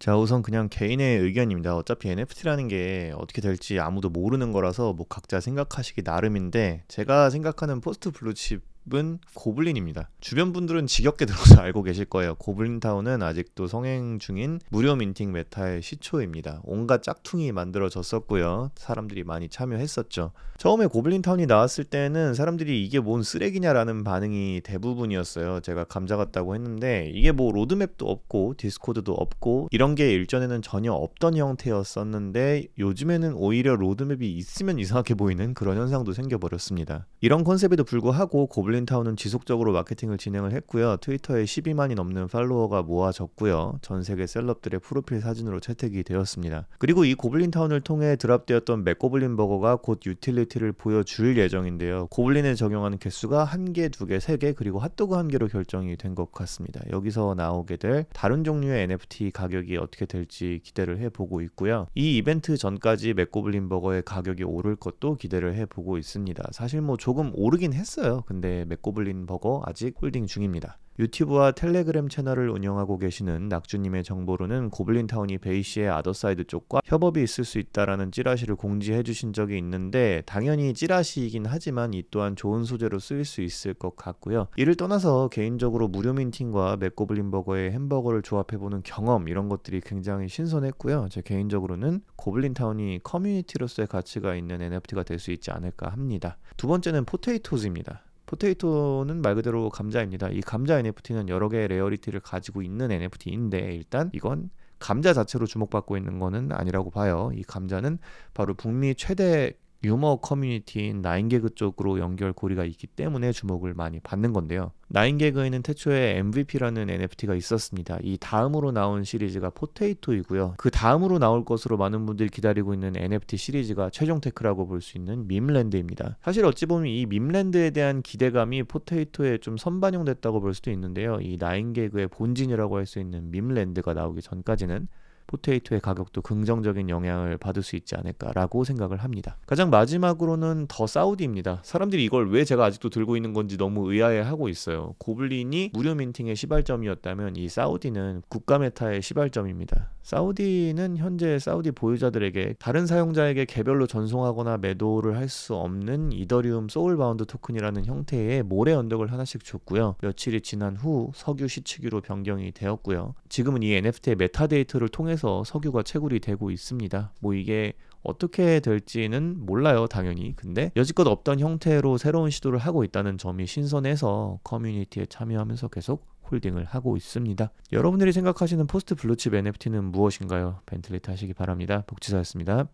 자, 우선 그냥 개인의 의견입니다. 어차피 NFT라는 게 어떻게 될지 아무도 모르는 거라서 뭐 각자 생각하시기 나름인데 제가 생각하는 포스트 블루칩 은 고블린입니다. 주변 분들은 지겹게 들어서 알고 계실 거예요. 고블린타운은 아직도 성행 중인 무료 민팅 메타의 시초입니다. 온갖 짝퉁이 만들어졌었고요. 사람들이 많이 참여했었죠. 처음에 고블린타운이 나왔을 때는 사람들이 이게 뭔 쓰레기냐라는 반응이 대부분이었어요. 제가 감자 같다고 했는데 이게 뭐 로드맵도 없고 디스코드도 없고 이런 게 일전에는 전혀 없던 형태였었는데 요즘에는 오히려 로드맵이 있으면 이상하게 보이는 그런 현상도 생겨버렸습니다. 이런 컨셉에도 불구하고 고블린 그린타운은 지속적으로 마케팅을 진행을 했고요. 트위터에 12만이 넘는 팔로워가 모아졌고요. 전 세계 셀럽들의 프로필 사진으로 채택이 되었습니다. 그리고 이 고블린타운을 통해 드랍되었던 맥고블린 버거가 곧 유틸리티를 보여줄 예정인데요. 고블린에 적용하는 개수가 한 개, 두 개, 세 개, 그리고 핫도그 한 개로 결정이 된 것 같습니다. 여기서 나오게 될 다른 종류의 NFT 가격이 어떻게 될지 기대를 해보고 있고요. 이 이벤트 전까지 맥고블린 버거의 가격이 오를 것도 기대를 해보고 있습니다. 사실 뭐 조금 오르긴 했어요. 근데 맥고블린 버거 아직 홀딩 중입니다. 유튜브와 텔레그램 채널을 운영하고 계시는 낙주님의 정보로는 고블린타운이 베이시의 아더사이드 쪽과 협업이 있을 수 있다라는 찌라시를 공지해 주신 적이 있는데 당연히 찌라시이긴 하지만 이 또한 좋은 소재로 쓰일 수 있을 것 같고요. 이를 떠나서 개인적으로 무료 민팅과 맥고블린 버거의 햄버거를 조합해보는 경험 이런 것들이 굉장히 신선했고요. 제 개인적으로는 고블린타운이 커뮤니티로서의 가치가 있는 NFT가 될 수 있지 않을까 합니다. 두 번째는 포테이토즈입니다. 포테이토는 말 그대로 감자입니다. 이 감자 NFT는 여러 개의 레어리티를 가지고 있는 NFT인데 일단 이건 감자 자체로 주목받고 있는 것은 아니라고 봐요. 이 감자는 바로 북미 최대 유머 커뮤니티인 나인개그 쪽으로 연결고리가 있기 때문에 주목을 많이 받는 건데요. 나인개그에는 태초에 MVP라는 NFT가 있었습니다. 이 다음으로 나온 시리즈가 포테이토이고요. 그 다음으로 나올 것으로 많은 분들이 기다리고 있는 NFT 시리즈가 최종 테크라고 볼 수 있는 밈랜드입니다. 사실 어찌 보면 이 밈랜드에 대한 기대감이 포테이토에 좀 선반영됐다고 볼 수도 있는데요. 이 나인개그의 본진이라고 할 수 있는 밈랜드가 나오기 전까지는 포테이토의 가격도 긍정적인 영향을 받을 수 있지 않을까라고 생각을 합니다. 가장 마지막으로는 더 사우디입니다. 사람들이 이걸 왜 제가 아직도 들고 있는 건지 너무 의아해하고 있어요. 고블린이 무료 민팅의 시발점이었다면 이 사우디는 국가 메타의 시발점입니다. 사우디는 현재 사우디 보유자들에게 다른 사용자에게 개별로 전송하거나 매도를 할 수 없는 이더리움 소울바운드 토큰이라는 형태의 모래 언덕을 하나씩 줬고요. 며칠이 지난 후 석유 시치기로 변경이 되었고요. 지금은 이 NFT의 메타데이터를 통해서 통해서 석유가 채굴이 되고 있습니다. 뭐 이게 어떻게 될지는 몰라요, 당연히. 근데 여지껏 없던 형태로 새로운 시도를 하고 있다는 점이 신선해서 커뮤니티에 참여하면서 계속 홀딩을 하고 있습니다. 여러분들이 생각하시는 포스트 블루칩 NFT는 무엇인가요? 벤틀리 타시기 바랍니다. 복지사였습니다.